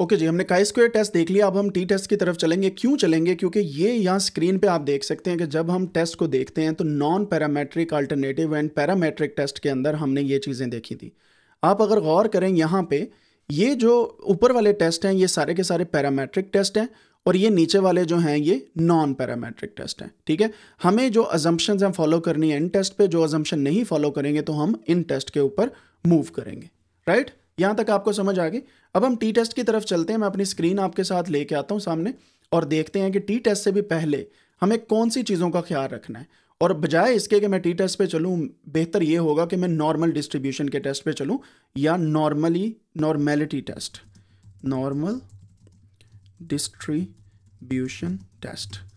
Okay okay जी हमने काई square test देख लिया अब हम टी टेस्ट की तरफ चलेंगे क्यों चलेंगे क्योंकि ये यहाँ स्क्रीन पे आप देख सकते हैं कि जब हम टेस्ट को देखते हैं तो non parametric alternative and parametric test के अंदर हमने ये चीज़ें देखी थी आप अगर गौर करें यहाँ पे ये जो ऊपर वाले टेस्ट हैं ये सारे के सारे पैरामेट्रिक टेस्ट हैं और ये नीचे वाले जो हैं ये नॉन पैरामेट्रिक टेस्ट हैं ठीक है हमें जो अजम्पन्स हैं फॉलो करनी है इन टेस्ट पर जो अजम्पन नहीं फॉलो करेंगे तो हम इन टेस्ट के ऊपर मूव करेंगे राइट right? यहाँ तक आपको समझ आ गई अब हम टी टेस्ट की तरफ चलते हैं मैं अपनी स्क्रीन आपके साथ लेके आता हूँ सामने और देखते हैं कि टी टेस्ट से भी पहले हमें कौन सी चीज़ों का ख्याल रखना है और बजाय इसके कि मैं टी टेस्ट पे चलूँ बेहतर ये होगा कि मैं नॉर्मल डिस्ट्रीब्यूशन के टेस्ट पे चलूँ या normally normality test normal distribution test